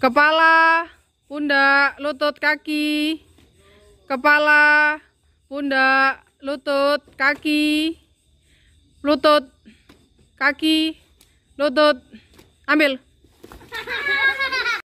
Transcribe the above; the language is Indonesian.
kepala, pundak, lutut, kaki, kepala, pundak, lutut, kaki, lutut, kaki, lutut, ambil.